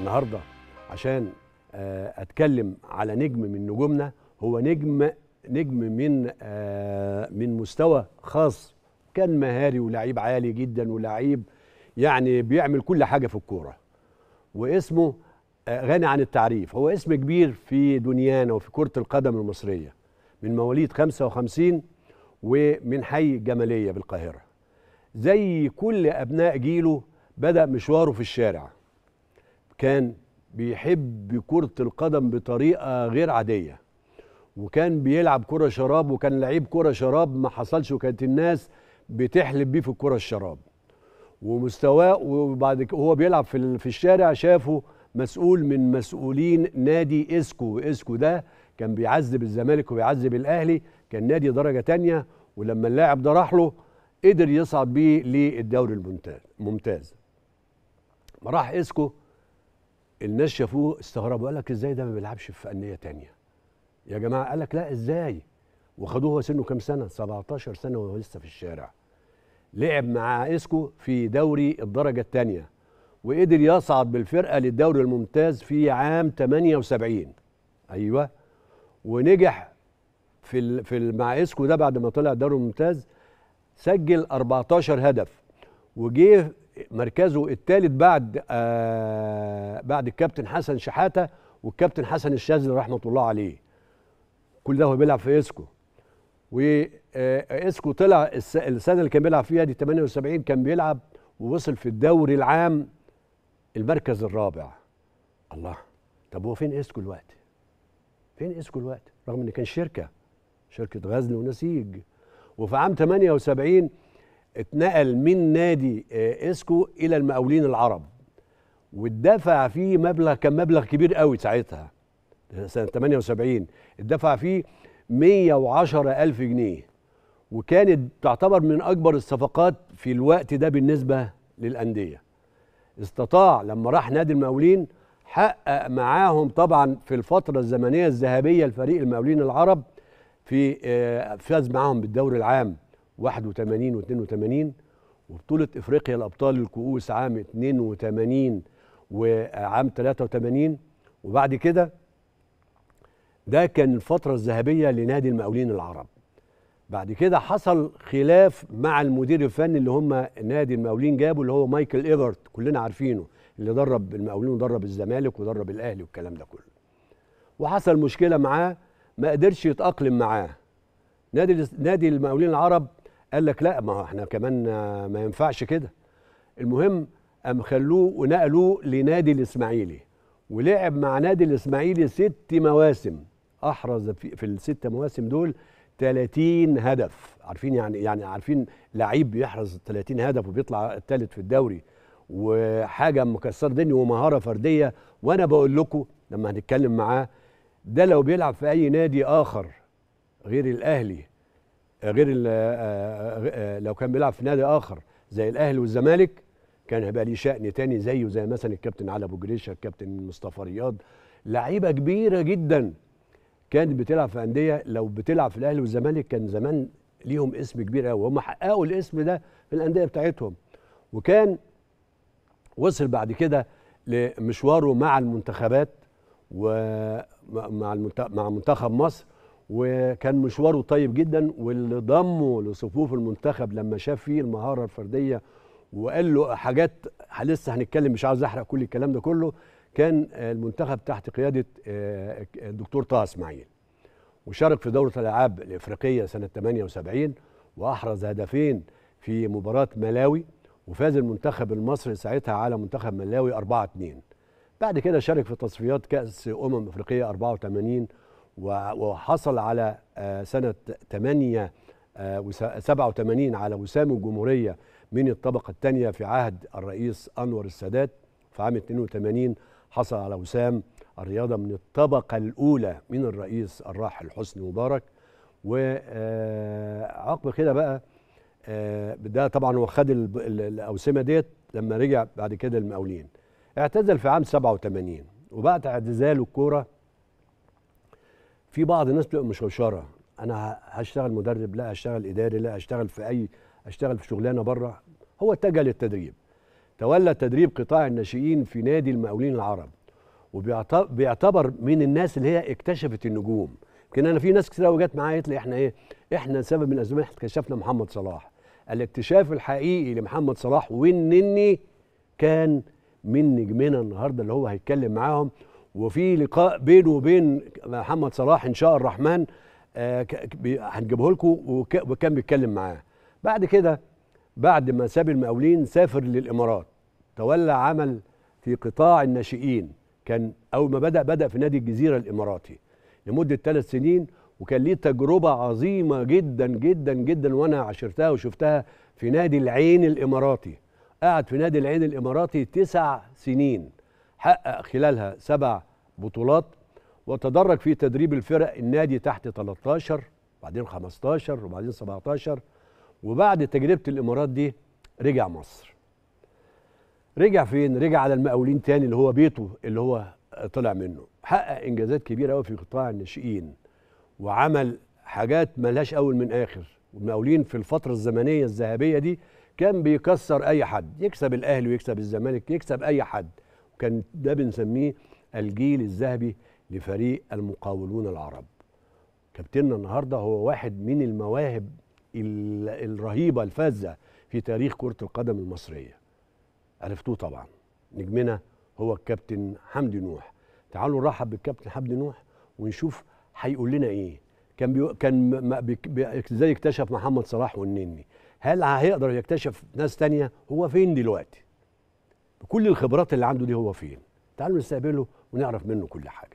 النهارده عشان آه، اتكلم على نجم من نجومنا هو نجم نجم من آه، من مستوى خاص كان مهاري ولعيب عالي جدا ولعيب يعني بيعمل كل حاجه في الكوره واسمه آه، غني عن التعريف هو اسم كبير في دنيانا وفي كره القدم المصريه من مواليد 55 ومن حي الجماليه بالقاهره زي كل ابناء جيله بدا مشواره في الشارع كان بيحب كرة القدم بطريقة غير عادية وكان بيلعب كرة شراب وكان لعيب كرة شراب ما حصلش وكانت الناس بتحلب بيه في الكرة الشراب ومستواه وبعد كده هو بيلعب في في الشارع شافه مسؤول من مسؤولين نادي اسكو اسكو ده كان بيعذب الزمالك وبيعذب الاهلي كان نادي درجه تانية ولما اللاعب ده راح له قدر يصعد بيه للدوري الممتاز ما راح اسكو الناس شافوه استغربوا قال لك ازاي ده ما بيلعبش في انديه تانية يا جماعه قال لك لا ازاي وخدوه هو سنه كام سنه 17 سنه وهو لسه في الشارع لعب مع اسكو في دوري الدرجه الثانيه وقدر يصعد بالفرقه للدوري الممتاز في عام 78 ايوه ونجح في ال في ال مع اسكو ده بعد ما طلع الدوري الممتاز سجل 14 هدف وجه مركزه الثالث بعد آه بعد الكابتن حسن شحاته والكابتن حسن الشاذلي رحمه الله عليه كل ده هو بيلعب في اسكو واسكو آه، طلع السنه اللي كان بيلعب فيها دي 78 كان بيلعب ووصل في الدوري العام المركز الرابع الله طب هو فين اسكو الوقت فين اسكو الوقت رغم ان كان شركه شركه غزل ونسيج وفي عام 78 اتنقل من نادي آه، اسكو الى المقاولين العرب واتدفع فيه مبلغ كان مبلغ كبير قوي ساعتها سنه 78 اتدفع فيه 110 ألف جنيه وكانت تعتبر من أكبر الصفقات في الوقت ده بالنسبة للأندية استطاع لما راح نادي المقاولين حقق معاهم طبعا في الفترة الزمنية الذهبية لفريق المقاولين العرب في آه، فاز معاهم بالدوري العام 81 و 82 وبطولة افريقيا الابطال الكؤوس عام 82 وعام 83 وبعد كده ده كان الفترة الذهبية لنادي المقاولين العرب بعد كده حصل خلاف مع المدير الفني اللي هم نادي المقاولين جابه اللي هو مايكل ايفرت كلنا عارفينه اللي درب المقاولين ودرب الزمالك ودرب الاهلي والكلام ده كله وحصل مشكله معاه ما قدرش يتاقلم معاه نادي نادي المقاولين العرب قال لك لا ما احنا كمان ما ينفعش كده المهم قام خلوه ونقلوه لنادي الاسماعيلي ولعب مع نادي الاسماعيلي ست مواسم احرز في, في الست مواسم دول 30 هدف عارفين يعني يعني عارفين لعيب بيحرز 30 هدف وبيطلع الثالث في الدوري وحاجه مكسره دنيا ومهاره فرديه وانا بقول لكم لما هنتكلم معاه ده لو بيلعب في اي نادي اخر غير الاهلي غير آه، آه، آه، لو كان بيلعب في نادي اخر زي الاهلي والزمالك كان هيبقى ليه شأن تاني زيه زي مثلا الكابتن علي ابو جريشه الكابتن مصطفى رياض لعيبه كبيره جدا كانت بتلعب في انديه لو بتلعب في الاهلي والزمالك كان زمان ليهم اسم كبير قوي وهم حققوا الاسم ده في الانديه بتاعتهم وكان وصل بعد كده لمشواره مع المنتخبات ومع مع منتخب مصر وكان مشواره طيب جدا واللي ضمه لصفوف المنتخب لما شاف فيه المهاره الفرديه وقال له حاجات لسه هنتكلم مش عاوز احرق كل الكلام ده كله كان المنتخب تحت قياده آه، الدكتور طه اسماعيل وشارك في دوره الالعاب الافريقيه سنه 78 واحرز هدفين في مباراه ملاوي وفاز المنتخب المصري ساعتها على منتخب ملاوي 4 2 بعد كده شارك في تصفيات كاس امم افريقيه 84 وحصل على آه، سنة 8 87 آه، على وسام الجمهورية من الطبقة الثانية في عهد الرئيس أنور السادات في عام 82 حصل على وسام الرياضة من الطبقة الأولى من الرئيس الراحل حسني مبارك وعقب آه، كده بقى ده طبعا هو خد الأوسمة ديت لما رجع بعد كده المقاولين اعتزل في عام 87 وبعد اعتزاله الكوره في بعض الناس بتبقى مشوشره انا هشتغل مدرب لا هشتغل اداري لا هشتغل في اي اشتغل في شغلانه بره هو اتجه للتدريب تولى تدريب قطاع الناشئين في نادي المقاولين العرب وبيعتبر من الناس اللي هي اكتشفت النجوم يمكن انا في ناس كتير قوي جت معايا قالت لي احنا ايه احنا سبب من اسباب احنا اكتشفنا محمد صلاح الاكتشاف الحقيقي لمحمد صلاح والنني كان من نجمنا النهارده اللي هو هيتكلم معاهم وفي لقاء بينه وبين محمد صلاح ان شاء الرحمن آه، هنجيبه لكم وكان بيتكلم معاه بعد كده بعد ما ساب المقاولين سافر للامارات تولى عمل في قطاع الناشئين كان اول ما بدا بدا في نادي الجزيره الاماراتي لمده ثلاث سنين وكان ليه تجربه عظيمه جدا جدا جدا وانا عشرتها وشفتها في نادي العين الاماراتي قعد في نادي العين الاماراتي تسع سنين حقق خلالها سبع بطولات وتدرج في تدريب الفرق النادي تحت 13 وبعدين 15 وبعدين 17 وبعد تجربة الإمارات دي رجع مصر رجع فين؟ رجع على المقاولين تاني اللي هو بيته اللي هو طلع منه حقق إنجازات كبيرة قوي في قطاع الناشئين وعمل حاجات ملهاش أول من آخر والمقاولين في الفترة الزمنية الذهبية دي كان بيكسر أي حد يكسب الأهلي ويكسب الزمالك يكسب أي حد كان ده بنسميه الجيل الذهبي لفريق المقاولون العرب كابتننا النهارده هو واحد من المواهب الرهيبه الفذه في تاريخ كره القدم المصريه عرفتوه طبعا نجمنا هو الكابتن حمدي نوح تعالوا نرحب بالكابتن حمدي نوح ونشوف هيقول لنا ايه كان بيو كان ازاي اكتشف محمد صلاح والنني هل هيقدر يكتشف ناس تانية هو فين دلوقتي بكل الخبرات اللي عنده دي هو فين تعالوا نستقبله ونعرف منه كل حاجه